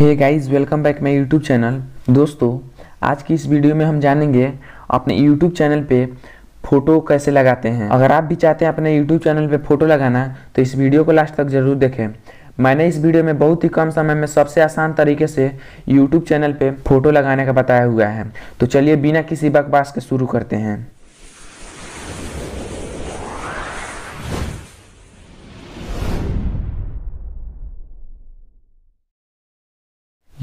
hey guys welcome back my YouTube channel दोस्तों आज की इस वीडियो में हम जानेंगे अपने यूट्यूब चैनल पे फ़ोटो कैसे लगाते हैं अगर आप भी चाहते हैं अपने यूट्यूब चैनल पे फ़ोटो लगाना तो इस वीडियो को लास्ट तक ज़रूर देखें मैंने इस वीडियो में बहुत ही कम समय में सबसे आसान तरीके से यूट्यूब चैनल पर फ़ोटो लगाने का बताया हुआ है तो चलिए बिना किसी बकवास के शुरू करते हैं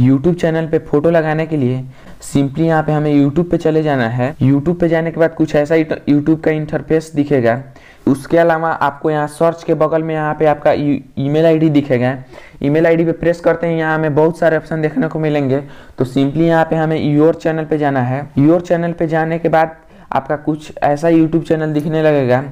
YouTube चैनल पे फोटो लगाने के लिए सिंपली यहाँ पे हमें यूट्यूब पे चले जाना है यूट्यूब पे जाने के बाद कुछ ऐसा यूट्यूब का इंटरफेस दिखेगा उसके अलावा आपको यहाँ सर्च के बगल में यहाँ पे आपका ईमेल आईडी दिखेगा ईमेल आईडी पे प्रेस करते हैं यहाँ हमें बहुत सारे ऑप्शन देखने को मिलेंगे तो सिंपली यहाँ पे हमें योर चैनल पे जाना है योर चैनल पे जाने के बाद आपका कुछ ऐसा यूट्यूब चैनल दिखने लगेगा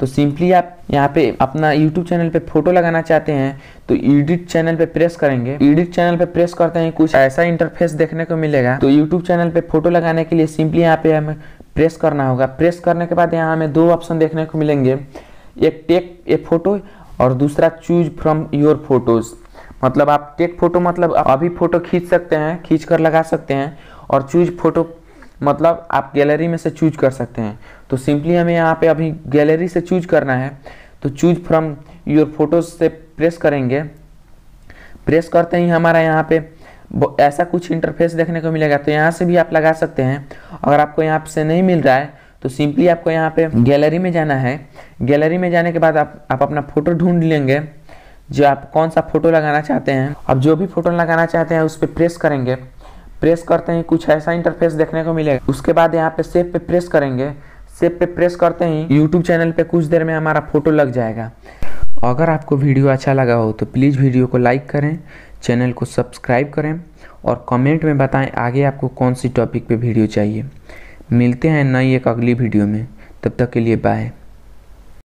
तो सिंपली आप यहाँ पे अपना YouTube चैनल पे फोटो लगाना चाहते हैं तो एडिट चैनल पे प्रेस करेंगे एडिट चैनल पे प्रेस करते हैं कुछ ऐसा इंटरफेस देखने को मिलेगा तो YouTube चैनल पे फोटो लगाने के लिए सिंपली यहाँ पे हमें प्रेस करना होगा प्रेस करने के बाद यहाँ हमें दो ऑप्शन देखने को मिलेंगे एक टेक ए फोटो और दूसरा चूज फ्रॉम योर फोटोज़ मतलब आप टेक फोटो मतलब अभी फोटो खींच सकते हैं खींच कर लगा सकते हैं और चूज फोटो मतलब आप गैलरी में से चूज कर सकते हैं तो सिंपली हमें यहाँ पे अभी गैलरी से चूज करना है तो चूज फ्रॉम योर फोटोज से प्रेस करेंगे प्रेस करते ही हमारा यहाँ पे ऐसा कुछ इंटरफेस देखने को मिलेगा तो यहाँ से भी आप लगा सकते हैं अगर आपको यहाँ से नहीं मिल रहा है तो सिंपली आपको यहाँ पे गैलरी में जाना है गैलरी में जाने के बाद आप आप अपना फोटो ढूंढ लेंगे जो आप कौन सा फोटो लगाना चाहते हैं अब जो भी फोटो लगाना चाहते हैं उस पर प्रेस करेंगे प्रेस करते हैं कुछ ऐसा इंटरफेस देखने को मिलेगा उसके बाद यहाँ पे सेव पे प्रेस करेंगे सेव पे प्रेस करते ही यूट्यूब चैनल पे कुछ देर में हमारा फोटो लग जाएगा अगर आपको वीडियो अच्छा लगा हो तो प्लीज़ वीडियो को लाइक करें चैनल को सब्सक्राइब करें और कमेंट में बताएं आगे आपको कौन सी टॉपिक पे वीडियो चाहिए मिलते हैं नई एक अगली वीडियो में तब तक के लिए बाय